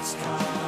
It's coming.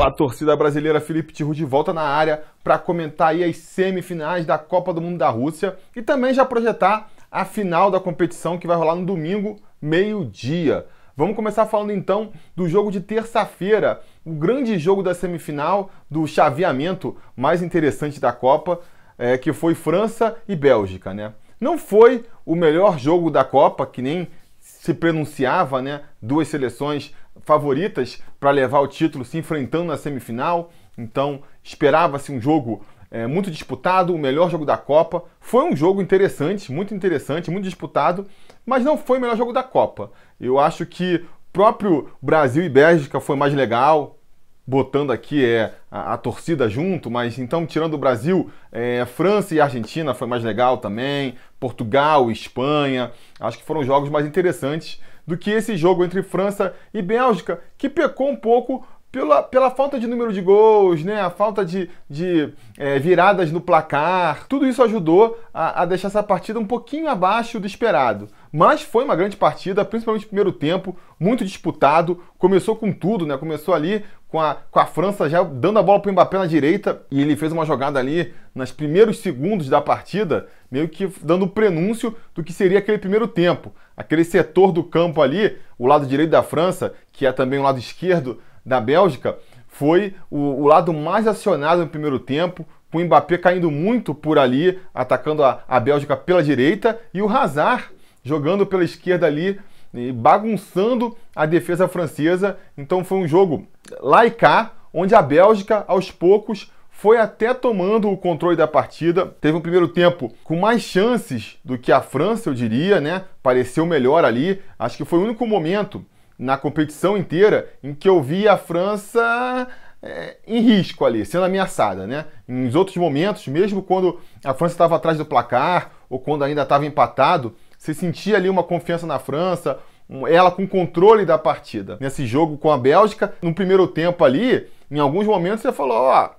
Fala torcida brasileira, Felipe Tiru de volta na área para comentar aí as semifinais da Copa do Mundo da Rússia e também já projetar a final da competição que vai rolar no domingo, meio-dia. Vamos começar falando então do jogo de terça-feira, o grande jogo da semifinal do chaveamento mais interessante da Copa, é, que foi França e Bélgica, né? Não foi o melhor jogo da Copa, que nem se pronunciava, né? Duas seleções favoritas para levar o título, se enfrentando na semifinal. Então, esperava-se um jogo é, muito disputado, o melhor jogo da Copa. Foi um jogo interessante, muito interessante, muito disputado, mas não foi o melhor jogo da Copa. Eu acho que próprio Brasil e Bélgica foi mais legal, botando aqui é, a, a, torcida junto, mas então tirando o Brasil, é, França e Argentina foi mais legal também, Portugal, Espanha, acho que foram jogos mais interessantes do que esse jogo entre França e Bélgica, que pecou um pouco pela, pela falta de número de gols, né? a falta de, de é, viradas no placar, tudo isso ajudou a, a deixar essa partida um pouquinho abaixo do esperado. Mas foi uma grande partida, principalmente no primeiro tempo, muito disputado. Começou com tudo, né? Começou ali com a, com a França já dando a bola para o Mbappé na direita e ele fez uma jogada ali nos primeiros segundos da partida, meio que dando o prenúncio do que seria aquele primeiro tempo. Aquele setor do campo ali, o lado direito da França, que é também o lado esquerdo da Bélgica, foi o, o lado mais acionado no primeiro tempo com o Mbappé caindo muito por ali, atacando a, a Bélgica pela direita, e o Hazard jogando pela esquerda ali, bagunçando a defesa francesa. Então foi um jogo lá e cá, onde a Bélgica, aos poucos, foi até tomando o controle da partida. Teve um primeiro tempo com mais chances do que a França, eu diria, né? Pareceu melhor ali. Acho que foi o único momento na competição inteira em que eu vi a França é, em risco ali, sendo ameaçada, né? Em outros momentos, mesmo quando a França estava atrás do placar ou quando ainda estava empatado, você sentia ali uma confiança na França, ela com controle da partida. Nesse jogo com a Bélgica, no primeiro tempo ali, em alguns momentos você falou, ó,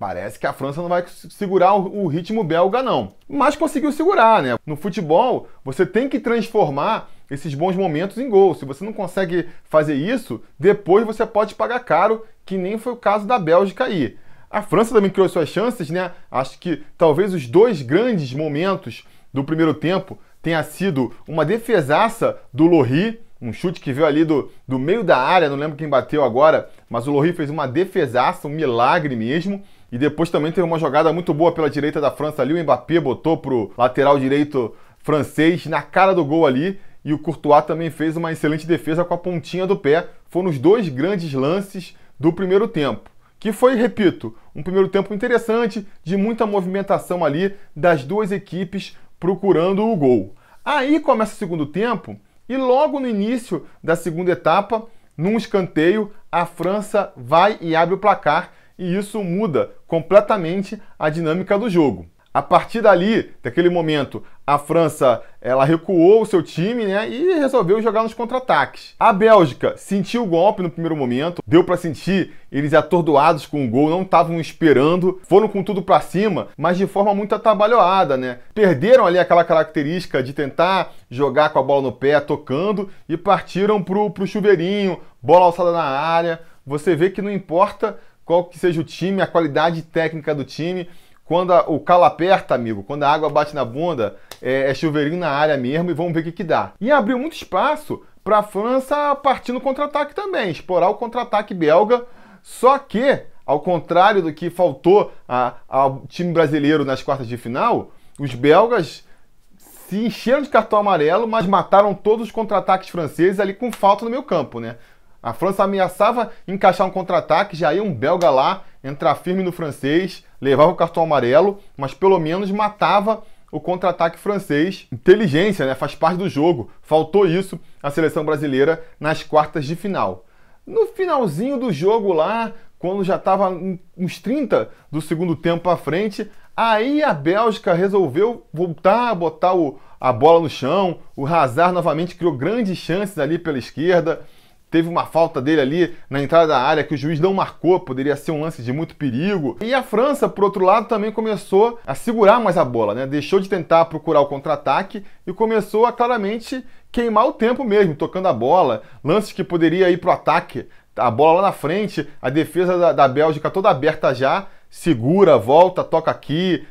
Parece que a França não vai segurar o ritmo belga, não. Mas conseguiu segurar, né? No futebol, você tem que transformar esses bons momentos em gol. Se você não consegue fazer isso, depois você pode pagar caro, que nem foi o caso da Bélgica aí. A França também criou suas chances, né? Acho que talvez os dois grandes momentos do primeiro tempo tenha sido uma defesaça do Lorri, um chute que veio ali do, do meio da área, não lembro quem bateu agora, mas o Lorri fez uma defesaça, um milagre mesmo. E depois também teve uma jogada muito boa pela direita da França ali, o Mbappé botou pro lateral direito francês na cara do gol ali, e o Courtois também fez uma excelente defesa com a pontinha do pé. Foram os dois grandes lances do primeiro tempo. Que foi, repito, um primeiro tempo interessante, de muita movimentação ali das duas equipes, procurando o gol. Aí começa o segundo tempo e logo no início da segunda etapa, num escanteio, a França vai e abre o placar e isso muda completamente a dinâmica do jogo. A partir dali, daquele momento, a França ela recuou o seu time né, e resolveu jogar nos contra-ataques. A Bélgica sentiu o golpe no primeiro momento, deu para sentir eles atordoados com o gol, não estavam esperando, foram com tudo para cima, mas de forma muito atabalhoada, né? Perderam ali aquela característica de tentar jogar com a bola no pé, tocando e partiram para o chuveirinho, bola alçada na área. Você vê que não importa qual que seja o time, a qualidade técnica do time, quando a, o calo aperta, amigo, quando a água bate na bunda, é, é chuveirinho na área mesmo e vamos ver o que, que dá. E abriu muito espaço para a França partir no contra-ataque também, explorar o contra-ataque belga. Só que, ao contrário do que faltou a, ao time brasileiro nas quartas de final, os belgas se encheram de cartão amarelo, mas mataram todos os contra-ataques franceses ali com falta no meio campo, né? A França ameaçava encaixar um contra-ataque, já ia um belga lá, entrar firme no francês, levava o cartão amarelo, mas pelo menos matava o contra-ataque francês. Inteligência, né? Faz parte do jogo. Faltou isso à seleção brasileira nas quartas de final. No finalzinho do jogo lá, quando já estava uns 30 do segundo tempo à frente, aí a Bélgica resolveu voltar a botar o, a bola no chão. O Hazard novamente criou grandes chances ali pela esquerda. Teve uma falta dele ali na entrada da área que o juiz não marcou, poderia ser um lance de muito perigo. E a França, por outro lado, também começou a segurar mais a bola, né? Deixou de tentar procurar o contra-ataque e começou a claramente queimar o tempo mesmo, tocando a bola, lances que poderia ir para o ataque, a bola lá na frente, a defesa da, da Bélgica toda aberta já, segura, volta, toca aqui,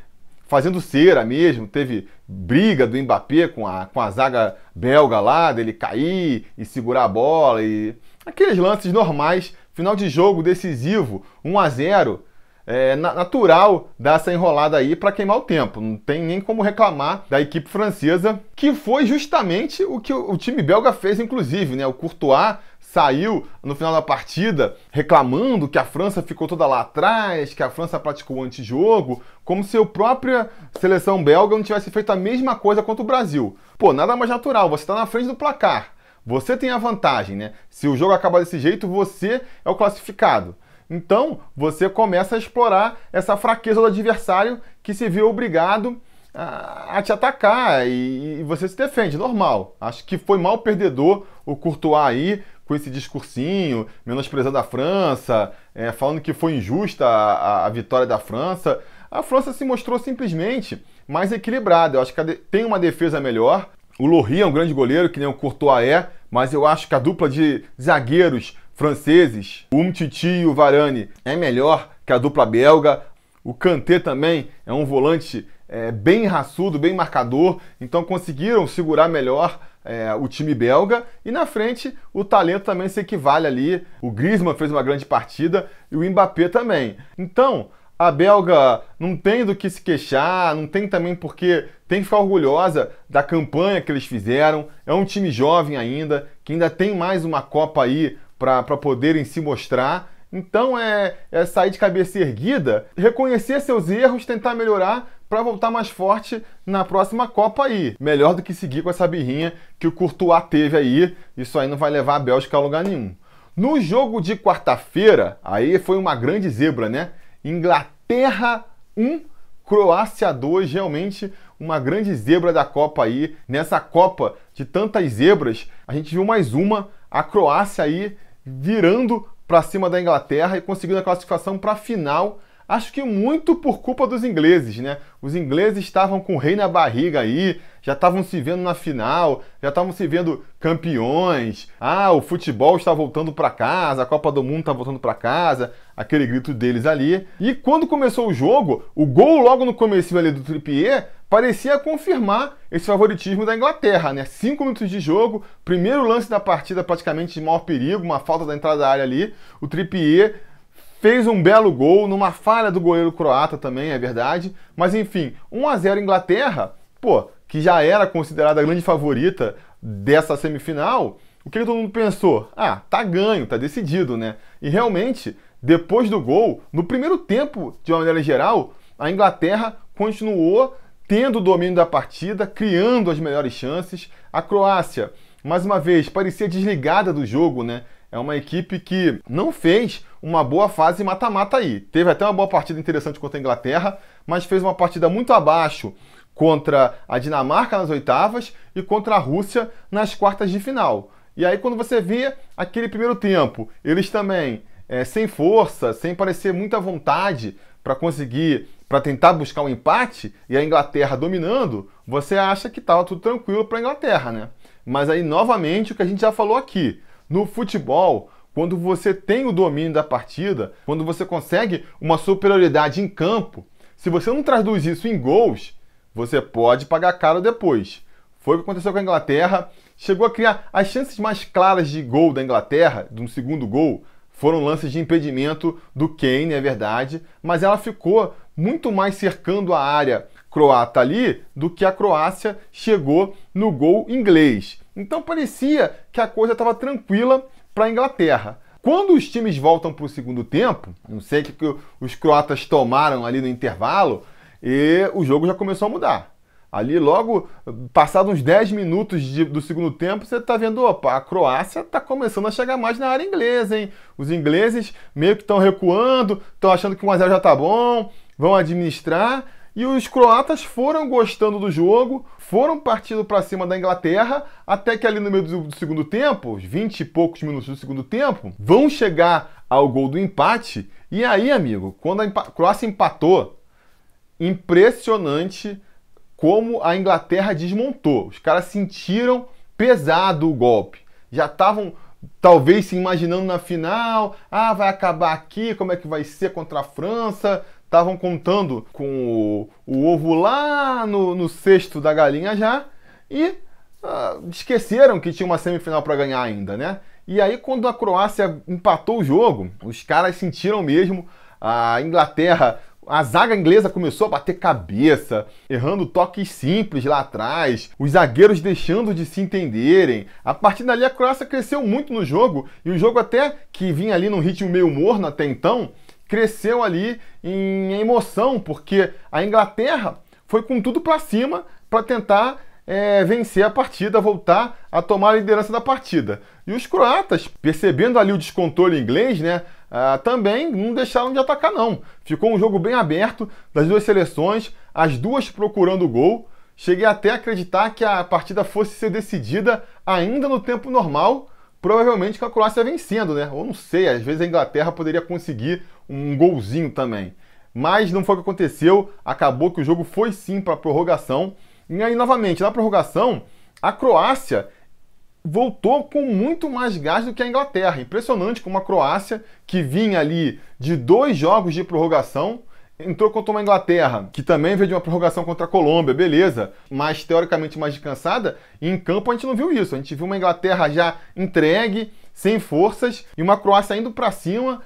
fazendo cera mesmo, teve briga do Mbappé com a, com a zaga belga lá, dele cair e segurar a bola e aqueles lances normais, final de jogo decisivo, 1 a 0 é, natural dar essa enrolada aí para queimar o tempo. Não tem nem como reclamar da equipe francesa, que foi justamente o que o time belga fez, inclusive, né? O Courtois saiu no final da partida reclamando que a França ficou toda lá atrás, que a França praticou antijogo, como se a própria seleção belga não tivesse feito a mesma coisa contra o Brasil. Pô, nada mais natural, você está na frente do placar. Você tem a vantagem, né? Se o jogo acaba desse jeito, você é o classificado. Então, você começa a explorar essa fraqueza do adversário que se viu obrigado a, te atacar e, e, você se defende, normal. Acho que foi mal perdedor o Courtois aí com esse discursinho, menosprezando a França, é, falando que foi injusta a, a, vitória da França. A França se mostrou simplesmente mais equilibrada. Eu acho que tem uma defesa melhor. O Lohri é um grande goleiro, que nem o Courtois é, mas eu acho que a dupla de zagueiros franceses, o Umtiti e o Varane, é melhor que a dupla belga. O Kanté também é um volante é, bem raçudo, bem marcador, então conseguiram segurar melhor é, o time belga. E na frente, o talento também se equivale ali. O Griezmann fez uma grande partida e o Mbappé também. Então, a belga não tem do que se queixar, não tem também porque tem que ficar orgulhosa da campanha que eles fizeram. É um time jovem ainda, que ainda tem mais uma Copa aí para poderem se mostrar. Então é, é sair de cabeça erguida, reconhecer seus erros, tentar melhorar para voltar mais forte na próxima Copa aí. Melhor do que seguir com essa birrinha que o Courtois teve aí. Isso aí não vai levar a Bélgica a lugar nenhum. No jogo de quarta-feira, aí foi uma grande zebra, né? Inglaterra 1, Croácia 2, realmente uma grande zebra da Copa aí. Nessa Copa de tantas zebras, a gente viu mais uma, a Croácia aí virando para cima da Inglaterra e conseguindo a classificação para a final Acho que muito por culpa dos ingleses, né? Os ingleses estavam com o rei na barriga aí, já estavam se vendo na final, já estavam se vendo campeões. Ah, o futebol está voltando para casa, a Copa do Mundo está voltando para casa, aquele grito deles ali. E quando começou o jogo, o gol logo no começo ali do Trippier parecia confirmar esse favoritismo da Inglaterra, né? Cinco minutos de jogo, primeiro lance da partida praticamente de maior perigo, uma falta da entrada da área ali. O Trippier Fez um belo gol numa falha do goleiro croata também, é verdade. Mas enfim, 1 a 0 Inglaterra, pô, que já era considerada a grande favorita dessa semifinal, o que todo mundo pensou? Ah, tá ganho, tá decidido, né? E realmente, depois do gol, no primeiro tempo, de uma maneira geral, a Inglaterra continuou tendo o domínio da partida, criando as melhores chances. A Croácia, mais uma vez, parecia desligada do jogo, né? é uma equipe que não fez uma boa fase mata-mata aí. Teve até uma boa partida interessante contra a Inglaterra, mas fez uma partida muito abaixo contra a Dinamarca nas oitavas e contra a Rússia nas quartas de final. E aí, quando você vê aquele primeiro tempo, eles também é, sem força, sem parecer muita vontade para conseguir, para tentar buscar um empate, e a Inglaterra dominando, você acha que estava tá tudo tranquilo para a Inglaterra, né? Mas aí, novamente, o que a gente já falou aqui no futebol, quando você tem o domínio da partida, quando você consegue uma superioridade em campo, se você não traduz isso em gols, você pode pagar caro depois. Foi o que aconteceu com a Inglaterra. Chegou a criar as chances mais claras de gol da Inglaterra, de um segundo gol, foram lances de impedimento do Kane, é verdade, mas ela ficou muito mais cercando a área croata ali do que a Croácia chegou no gol inglês. Então parecia que a coisa estava tranquila para a Inglaterra. Quando os times voltam para o segundo tempo, não sei o que os croatas tomaram ali no intervalo, e o jogo já começou a mudar. Ali, logo, passados uns 10 minutos de, do segundo tempo, você está vendo, opa, a Croácia está começando a chegar mais na área inglesa, hein? Os ingleses meio que estão recuando, estão achando que 1x0 já tá bom, vão administrar, e os croatas foram gostando do jogo, foram partindo para cima da Inglaterra, até que ali no meio do, segundo tempo, 20 e poucos minutos do segundo tempo, vão chegar ao gol do empate. E aí, amigo, quando a Croácia empatou, impressionante como a Inglaterra desmontou. Os caras sentiram pesado o golpe. Já estavam talvez se imaginando na final, ah, vai acabar aqui, como é que vai ser contra a França? estavam contando com o, o, ovo lá no, no cesto da galinha já e ah, esqueceram que tinha uma semifinal para ganhar ainda, né? E aí, quando a Croácia empatou o jogo, os caras sentiram mesmo a Inglaterra. A zaga inglesa começou a bater cabeça, errando toques simples lá atrás, os zagueiros deixando de se entenderem. A partir dali, a Croácia cresceu muito no jogo e o jogo, até que vinha ali num ritmo meio morno até então, cresceu ali em emoção, porque a Inglaterra foi com tudo para cima para tentar é, vencer a partida, voltar a tomar a liderança da partida. E os croatas, percebendo ali o descontrole inglês, né, ah, também não deixaram de atacar não. Ficou um jogo bem aberto das duas seleções, as duas procurando o gol. Cheguei até a acreditar que a partida fosse ser decidida ainda no tempo normal, provavelmente com a Croácia vencendo, né? Ou não sei, às vezes a Inglaterra poderia conseguir um golzinho também. Mas não foi o que aconteceu, acabou que o jogo foi sim para a prorrogação. E aí, novamente, na prorrogação, a Croácia voltou com muito mais gás do que a Inglaterra. Impressionante como a Croácia, que vinha ali de dois jogos de prorrogação, Entrou contra uma Inglaterra, que também veio de uma prorrogação contra a Colômbia, beleza, mas teoricamente mais descansada, e em campo a gente não viu isso. A gente viu uma Inglaterra já entregue, sem forças, e uma Croácia indo para cima,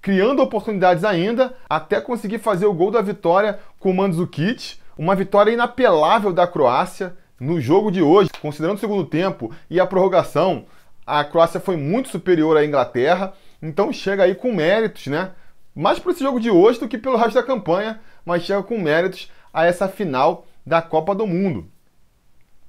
criando oportunidades ainda, até conseguir fazer o gol da vitória com o Mandzukic. Uma vitória inapelável da Croácia no jogo de hoje, considerando o segundo tempo e a prorrogação, a Croácia foi muito superior à Inglaterra, então chega aí com méritos, né? mais por esse jogo de hoje do que pelo resto da campanha, mas chega com méritos a essa final da Copa do Mundo.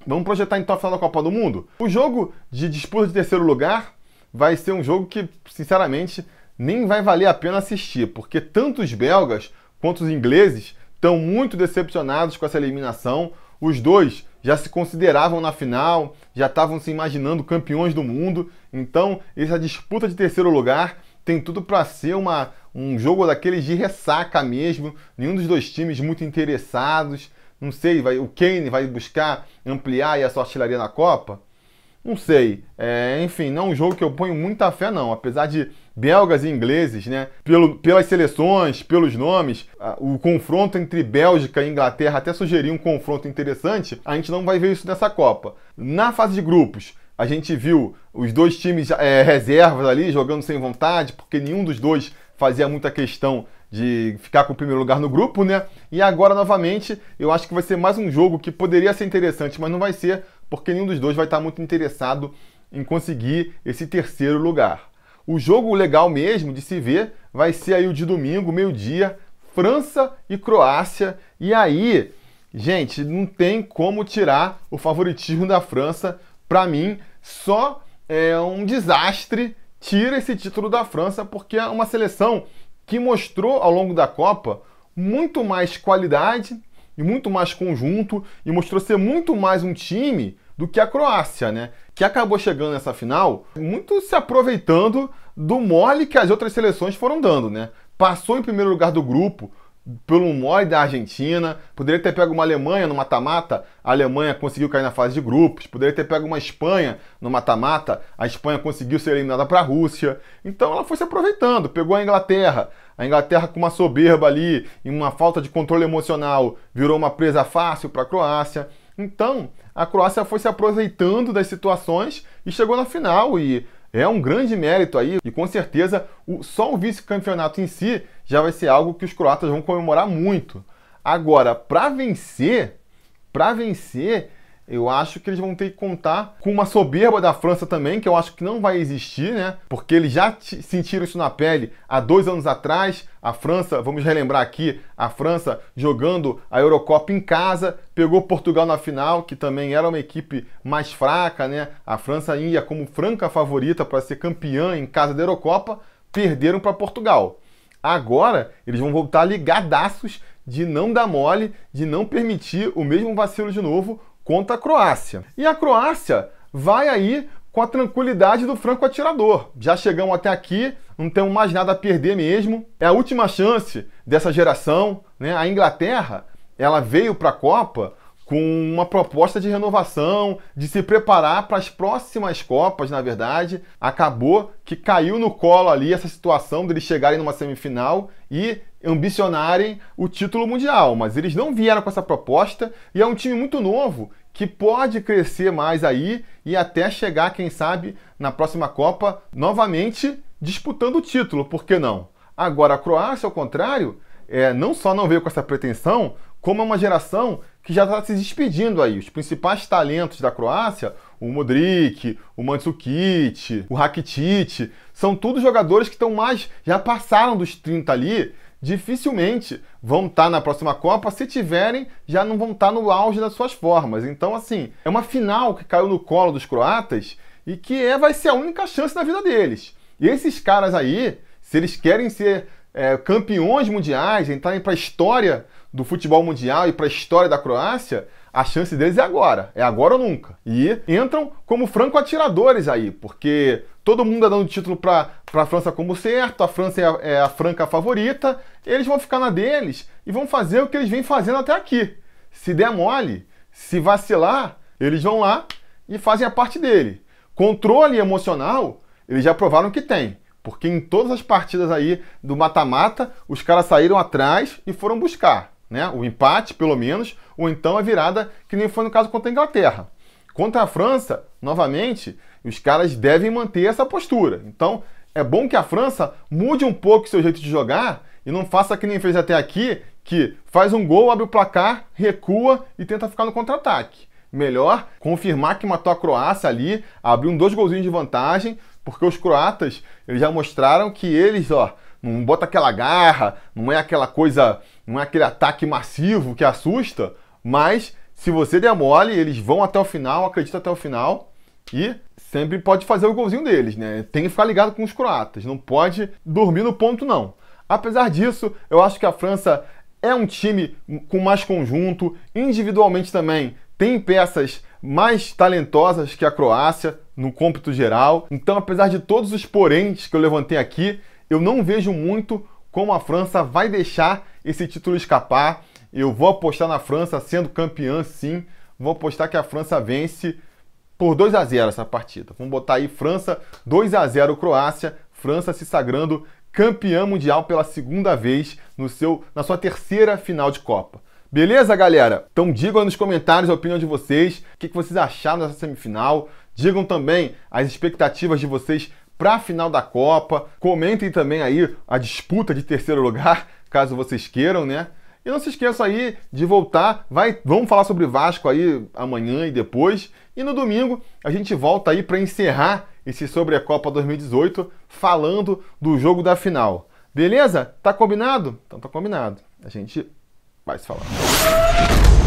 Vamos projetar então a final da Copa do Mundo? O jogo de disputa de terceiro lugar vai ser um jogo que, sinceramente, nem vai valer a pena assistir, porque tanto os belgas quanto os ingleses estão muito decepcionados com essa eliminação. Os dois já se consideravam na final, já estavam se imaginando campeões do mundo. Então, essa disputa de terceiro lugar tem tudo para ser uma um jogo daqueles de ressaca mesmo, nenhum dos dois times muito interessados. Não sei, vai, o Kane vai buscar ampliar a sua artilharia na Copa? Não sei. É, enfim, não é um jogo que eu ponho muita fé, não. Apesar de belgas e ingleses, né? Pelo, pelas seleções, pelos nomes, o confronto entre Bélgica e Inglaterra até sugerir um confronto interessante. A gente não vai ver isso nessa Copa. Na fase de grupos, a gente viu os dois times é, reservas ali jogando sem vontade, porque nenhum dos dois fazia muita questão de ficar com o primeiro lugar no grupo, né? E agora, novamente, eu acho que vai ser mais um jogo que poderia ser interessante, mas não vai ser, porque nenhum dos dois vai estar muito interessado em conseguir esse terceiro lugar. O jogo legal mesmo de se ver vai ser aí o de domingo, meio-dia, França e Croácia. E aí, gente, não tem como tirar o favoritismo da França. Para mim, só é um desastre tira esse título da França, porque é uma seleção que mostrou ao longo da Copa muito mais qualidade e muito mais conjunto e mostrou ser muito mais um time do que a Croácia, né? Que acabou chegando nessa final muito se aproveitando do mole que as outras seleções foram dando, né? Passou em primeiro lugar do grupo, pelo Mói da Argentina, poderia ter pego uma Alemanha no mata-mata, a Alemanha conseguiu cair na fase de grupos, poderia ter pego uma Espanha no mata-mata, a Espanha conseguiu ser eliminada para a Rússia. Então ela foi se aproveitando, pegou a Inglaterra, a Inglaterra com uma soberba ali, e uma falta de controle emocional, virou uma presa fácil para a Croácia. Então a Croácia foi se aproveitando das situações e chegou na final e é um grande mérito aí e com certeza o, só o vice-campeonato em si já vai ser algo que os croatas vão comemorar muito. Agora, para vencer, para vencer, eu acho que eles vão ter que contar com uma soberba da França também, que eu acho que não vai existir, né? Porque eles já sentiram isso na pele há dois anos atrás. A França, vamos relembrar aqui, a França jogando a Eurocopa em casa, pegou Portugal na final, que também era uma equipe mais fraca, né? A França ia como franca favorita para ser campeã em casa da Eurocopa, perderam para Portugal. Agora eles vão voltar ligadaços de não dar mole, de não permitir o mesmo vacilo de novo, contra a Croácia. E a Croácia vai aí com a tranquilidade do franco atirador. Já chegamos até aqui, não temos mais nada a perder mesmo. É a última chance dessa geração. Né? A Inglaterra ela veio para a Copa com uma proposta de renovação, de se preparar para as próximas Copas, na verdade. Acabou que caiu no colo ali essa situação deles chegarem numa semifinal e ambicionarem o título mundial, mas eles não vieram com essa proposta e é um time muito novo que pode crescer mais aí e até chegar, quem sabe, na próxima Copa novamente disputando o título, por que não? Agora a Croácia, ao contrário, é, não só não veio com essa pretensão, como é uma geração que já está se despedindo aí. Os principais talentos da Croácia, o Modric, o Mandzukic, o Rakitic, são todos jogadores que estão mais já passaram dos 30 ali dificilmente vão estar tá na próxima Copa. Se tiverem, já não vão estar tá no auge das suas formas. Então, assim, é uma final que caiu no colo dos croatas e que é, vai ser a única chance na vida deles. E esses caras aí, se eles querem ser é, campeões mundiais, entrarem para a história do futebol mundial e para a história da Croácia, a chance deles é agora, é agora ou nunca. E entram como franco-atiradores aí, porque todo mundo é dando título para a França como certo, a França é a, é a franca favorita, eles vão ficar na deles e vão fazer o que eles vêm fazendo até aqui. Se der mole, se vacilar, eles vão lá e fazem a parte dele. Controle emocional, eles já provaram que tem. Porque em todas as partidas aí do mata-mata, os caras saíram atrás e foram buscar né? O empate, pelo menos, ou então a virada, que nem foi no caso contra a Inglaterra. Contra a França, novamente, os caras devem manter essa postura. Então, é bom que a França mude um pouco seu jeito de jogar e não faça que nem fez até aqui, que faz um gol, abre o placar, recua e tenta ficar no contra-ataque. Melhor confirmar que matou a Croácia ali, abriu um dois golzinhos de vantagem, porque os croatas eles já mostraram que eles, ó, não bota aquela garra, não é aquela coisa, não é aquele ataque massivo que assusta, mas se você der mole, eles vão até o final, acredita até o final e sempre pode fazer o golzinho deles, né? Tem que ficar ligado com os croatas, não pode dormir no ponto não. Apesar disso, eu acho que a França é um time com mais conjunto, individualmente também tem peças mais talentosas que a Croácia no cômpito geral. Então, apesar de todos os porentes que eu levantei aqui, eu não vejo muito como a França vai deixar esse título escapar. Eu vou apostar na França sendo campeã, sim. Vou apostar que a França vence por 2 a 0 essa partida. Vamos botar aí França 2 a 0 Croácia, França se sagrando campeã mundial pela segunda vez no seu na sua terceira final de Copa. Beleza, galera? Então digam nos comentários a opinião de vocês, o que vocês acharam dessa semifinal. Digam também as expectativas de vocês para a final da Copa. Comentem também aí a disputa de terceiro lugar, caso vocês queiram, né? E não se esqueça aí de voltar, vai, vamos falar sobre Vasco aí amanhã e depois. E no domingo a gente volta aí para encerrar esse sobre a Copa 2018 falando do jogo da final. Beleza? Tá combinado? Então tá combinado. A gente vai se falar.